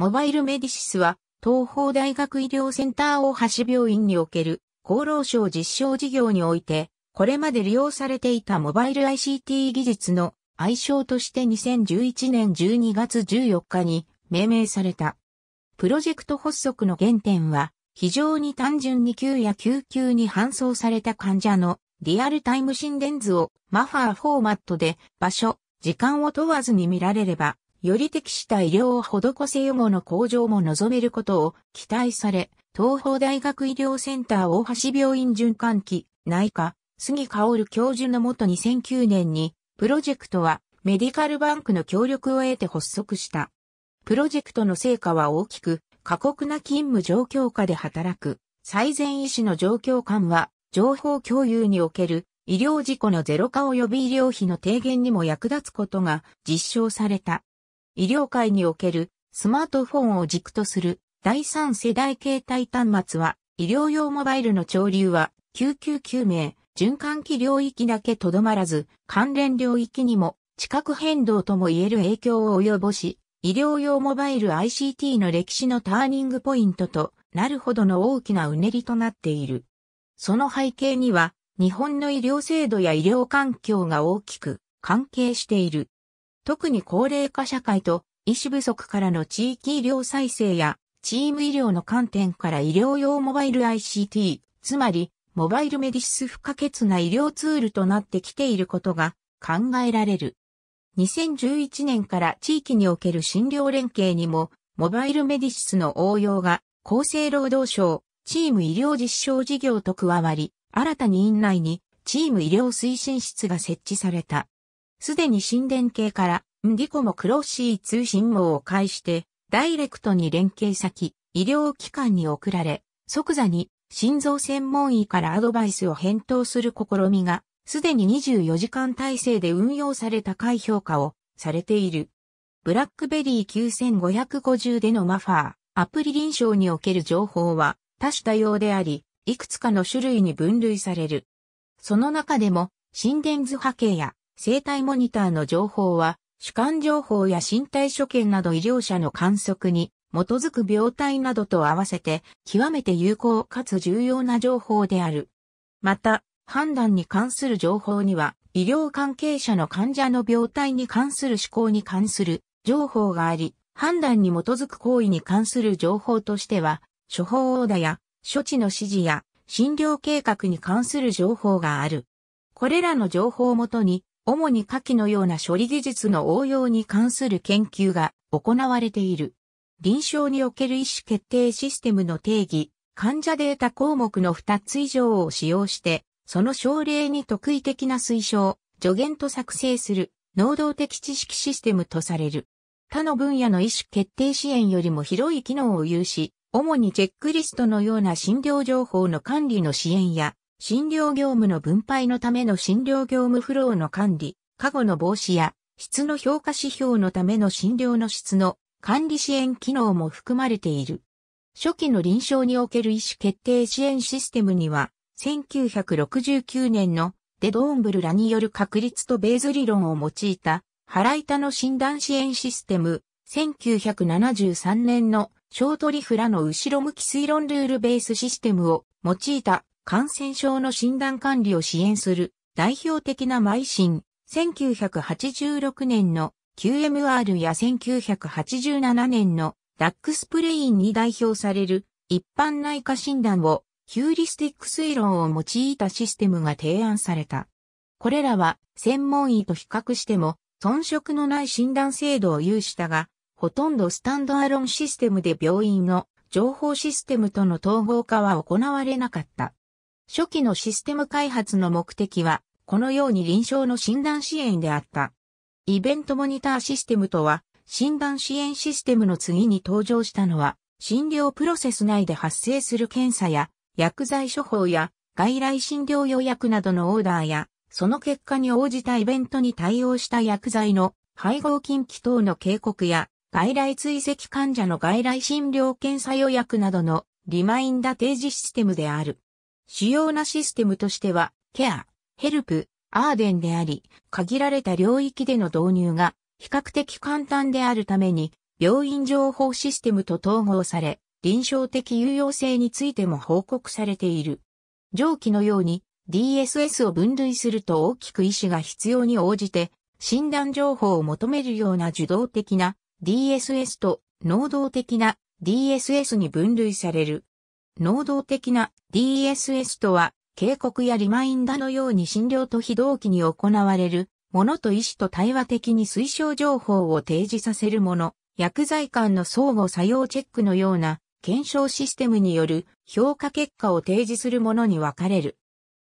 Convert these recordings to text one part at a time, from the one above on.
モバイルメディシスは、東方大学医療センター大橋病院における厚労省実証事業において、これまで利用されていたモバイル ICT 技術の愛称として2011年12月14日に命名された。プロジェクト発足の原点は、非常に単純に急や救急に搬送された患者のリアルタイム心電図をマファーフォーマットで場所、時間を問わずに見られればより適した医療を施せ予後の向上も望めることを期待され、東方大学医療センター大橋病院循環器内科杉薫教授のもと2009年にプロジェクトはメディカルバンクの協力を得て発足した。プロジェクトの成果は大きく過酷な勤務状況下で働く最善医師の状況感は情報共有における医療事故のゼロ化及び医療費の低減にも役立つことが実証された。医療界におけるスマートフォンを軸とする第三世代携帯端末は医療用モバイルの潮流は救急救命、循環器領域だけとどまらず関連領域にも地殻変動とも言える影響を及ぼし、医療用モバイル ICT の歴史のターニングポイントとなるほどの大きなうねりとなっている。その背景には日本の医療制度や医療環境が大きく関係している。特に高齢化社会と医師不足からの地域医療再生やチーム医療の観点から医療用モバイル ICT、つまりモバイルメディス不可欠な医療ツールとなってきていることが考えられる。2011年から地域における診療連携にもモバイルメディシスの応用が厚生労働省チーム医療実証事業と加わり、新たに院内にチーム医療推進室が設置された。すでに神殿系から、ンディコもクロッシー通信網を介して、ダイレクトに連携先、医療機関に送られ、即座に心臓専門医からアドバイスを返答する試みが、すでに24時間体制で運用され高い評価をされている。ブラックベリー9550でのマファー、アプリ臨床における情報は多種多様であり、いくつかの種類に分類される。その中でも、心電図波形や生体モニターの情報は、主観情報や身体所見など医療者の観測に基づく病態などと合わせて、極めて有効かつ重要な情報である。また、判断に関する情報には、医療関係者の患者の病態に関する思考に関する情報があり、判断に基づく行為に関する情報としては、処方オーダーや処置の指示や診療計画に関する情報がある。これらの情報をもとに主に下記のような処理技術の応用に関する研究が行われている。臨床における意思決定システムの定義、患者データ項目の2つ以上を使用して、その症例に特異的な推奨、助言と作成する、能動的知識システムとされる。他の分野の意思決定支援よりも広い機能を有し、主にチェックリストのような診療情報の管理の支援や、診療業務の分配のための診療業務フローの管理、過護の防止や質の評価指標のための診療の質の管理支援機能も含まれている。初期の臨床における医師決定支援システムには、1969年のデドーンブルらによる確率とベーズ理論を用いた、腹板の診断支援システム、1973年のショートリフラの後ろ向き推論ルールベースシステムを用いた感染症の診断管理を支援する代表的な邁進、1986年の QMR や1987年のダックスプレインに代表される一般内科診断をヒューリスティック推論を用いたシステムが提案された。これらは専門医と比較しても遜色のない診断制度を有したが、ほとんどスタンドアロンシステムで病院の情報システムとの統合化は行われなかった。初期のシステム開発の目的は、このように臨床の診断支援であった。イベントモニターシステムとは、診断支援システムの次に登場したのは、診療プロセス内で発生する検査や、薬剤処方や、外来診療予約などのオーダーや、その結果に応じたイベントに対応した薬剤の配合禁忌等の警告や、外来追跡患者の外来診療検査予約などのリマインダ提示システムである。主要なシステムとしては、ケア、ヘルプ、アーデンであり、限られた領域での導入が比較的簡単であるために、病院情報システムと統合され、臨床的有用性についても報告されている。上記のように DSS を分類すると大きく医師が必要に応じて診断情報を求めるような受動的な DSS と能動的な DSS に分類される。能動的な DSS とは、警告やリマインダのように診療と非同期に行われるものと医師と対話的に推奨情報を提示させるもの、薬剤間の相互作用チェックのような検証システムによる評価結果を提示するものに分かれる。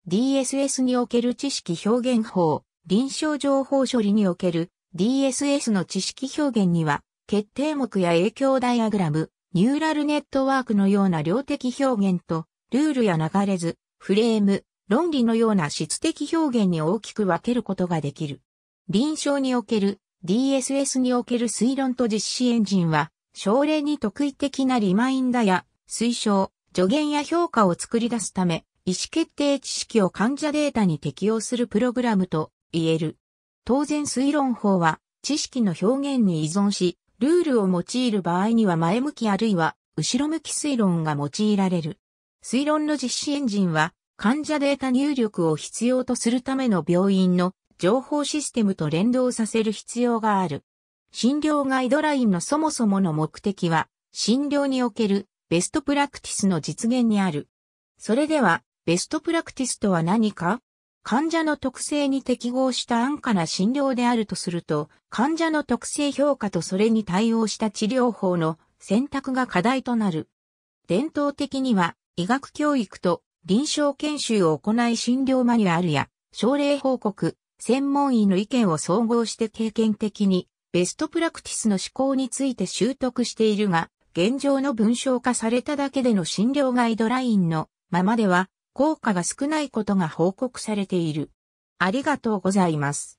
DSS における知識表現法、臨床情報処理における DSS の知識表現には、決定目や影響ダイアグラム、ニューラルネットワークのような量的表現と、ルールや流れ図、フレーム、論理のような質的表現に大きく分けることができる。臨床における DSS における推論と実施エンジンは、症例に特異的なリマインダや推奨、助言や評価を作り出すため、意思決定知識を患者データに適用するプログラムと言える。当然推論法は知識の表現に依存し、ルールを用いる場合には前向きあるいは後ろ向き推論が用いられる。推論の実施エンジンは患者データ入力を必要とするための病院の情報システムと連動させる必要がある。診療ガイドラインのそもそもの目的は、診療におけるベストプラクティスの実現にある。それでは、ベストプラクティスとは何か患者の特性に適合した安価な診療であるとすると、患者の特性評価とそれに対応した治療法の選択が課題となる。伝統的には、医学教育と臨床研修を行い診療マニュアルや、症例報告、専門医の意見を総合して経験的に、ベストプラクティスの思考について習得しているが、現状の文章化されただけでの診療ガイドラインのままでは、効果が少ないことが報告されている。ありがとうございます。